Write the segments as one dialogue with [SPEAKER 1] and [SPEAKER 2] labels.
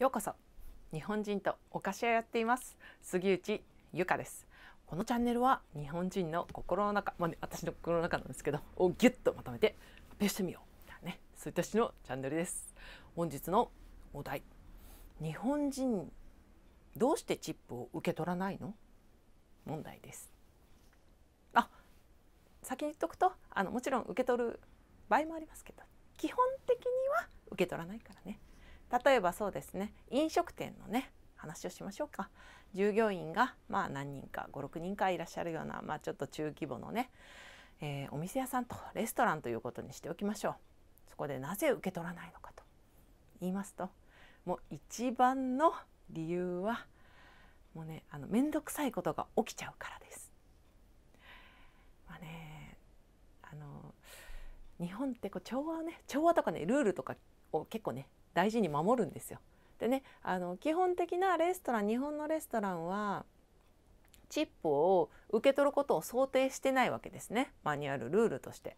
[SPEAKER 1] ようこそ日本人とお菓子屋やっています杉内由香ですこのチャンネルは日本人の心の中まあ、ね、私の心の中なんですけどをギュッとまとめて発表してみようねそういったのチャンネルです本日のお題日本人どうしてチップを受け取らないの問題ですあ先に言っとくとあのもちろん受け取る場合もありますけど基本的には受け取らないからね例えばそうですね飲食店のね話をしましょうか従業員がまあ何人か56人かいらっしゃるような、まあ、ちょっと中規模のね、えー、お店屋さんとレストランということにしておきましょうそこでなぜ受け取らないのかと言いますともう一番の理由はもうねあの面倒くさいことが起きちゃうからです。まあねあの日本ってこう調和ね調和とかねルールとかを結構ね大事に守るんですよ。でねあの基本的なレストラン日本のレストランはチップを受け取ることを想定してないわけですねマニュアルルールとして。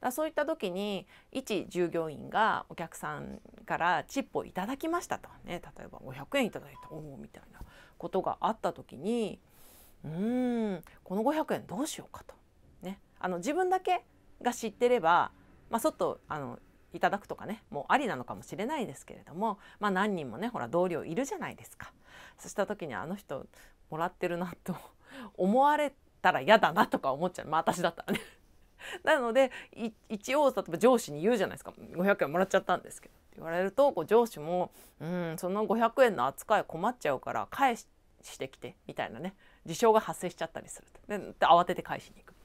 [SPEAKER 1] だそういった時に一従業員がお客さんからチップをいただきましたとね例えば500円いただいたおおみたいなことがあった時にうーんこの500円どうしようかと。ね、あの自分だけが知ってれば、まあ、ちっとあのいただくとかねもうありなのかもしれないですけれども、まあ、何人もねほら同僚いるじゃないですかそうした時にあの人もらってるなと 思われたら嫌だなとか思っちゃうまあ私だったらね。なので一応例えば上司に言うじゃないですか500円もらっちゃったんですけどって言われるとこう上司もうんその500円の扱い困っちゃうから返してきてみたいなね事象が発生しちゃったりするで慌てて返しに行く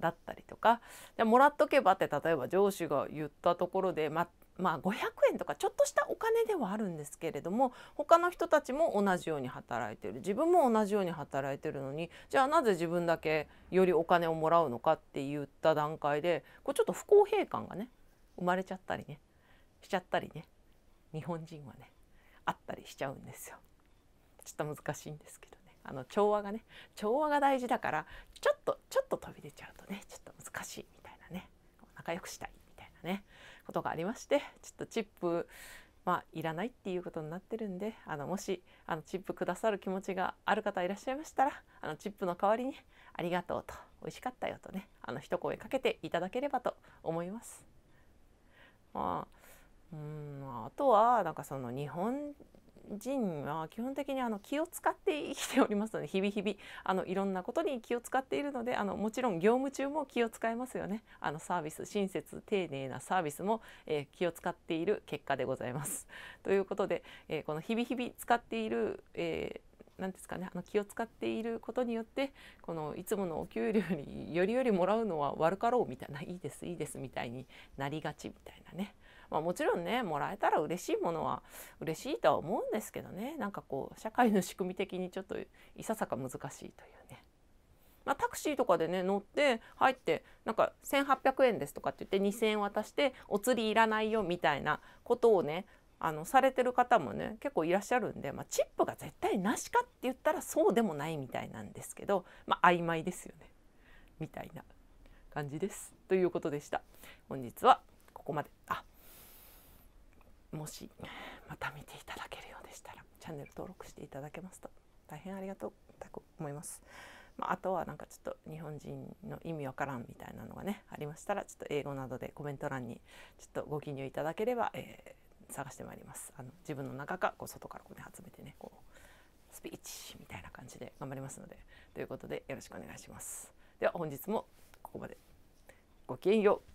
[SPEAKER 1] だったりとかでもらっとけばって例えば上司が言ったところで、ま、まあ500円とかちょっとしたお金ではあるんですけれども他の人たちも同じように働いてる自分も同じように働いてるのにじゃあなぜ自分だけよりお金をもらうのかって言った段階でこれちょっと不公平感がね生まれちゃったりねしちゃったりね日本人はねあったりしちゃうんですよ。ちょっと難しいんですけどねあの調和がね調和が大事だからちょっとちょっと飛び出ちゃうとねちょっと難しいみたいなね仲良くしたいみたいなねことがありましてちょっとチップまあ、いらないっていうことになってるんであのもしあのチップくださる気持ちがある方いらっしゃいましたらあのチップの代わりに「ありがとう」と「美味しかったよ」とねあの一声かけていただければと思います。まあ、うんあとはなんかその日本人は基本的にあの気を使って生きておりますので日々日々あのいろんなことに気を使っているのであのもちろん業務中も気を使いますよねあのサービス親切丁寧なサービスも、えー、気を使っている結果でございます。ということで、えー、この日々日々使っている、えー何ですかねあの気を使っていることによってこのいつものお給料によりよりもらうのは悪かろうみたいないいですいいですみたいになりがちみたいなねまあ、もちろんねもらえたら嬉しいものは嬉しいとは思うんですけどねなんかこう社会の仕組み的にちょっといささか難しいというね。まあ、タクシーとかでね乗って入ってなんか1,800円ですとかって言って2,000円渡してお釣りいらないよみたいなことをねあのされてる方もね結構いらっしゃるんで、まあ、チップが絶対なしかって言ったらそうでもないみたいなんですけど、まあ、曖昧ですよねみたいな感じです。ということでした。本日はここまで。あもしまた見ていただけるようでしたらチャンネル登録していただけますと大変ありがとうと思います。まあ、あとはなんかちょっと日本人の意味わからんみたいなのがねありましたらちょっと英語などでコメント欄にちょっとご記入いただければ、えー、探してまいります。あの自分の中かこう外からこう、ね、集めてねこうスピーチみたいな感じで頑張りますのでということでよろしくお願いします。では本日もここまでごきげんよう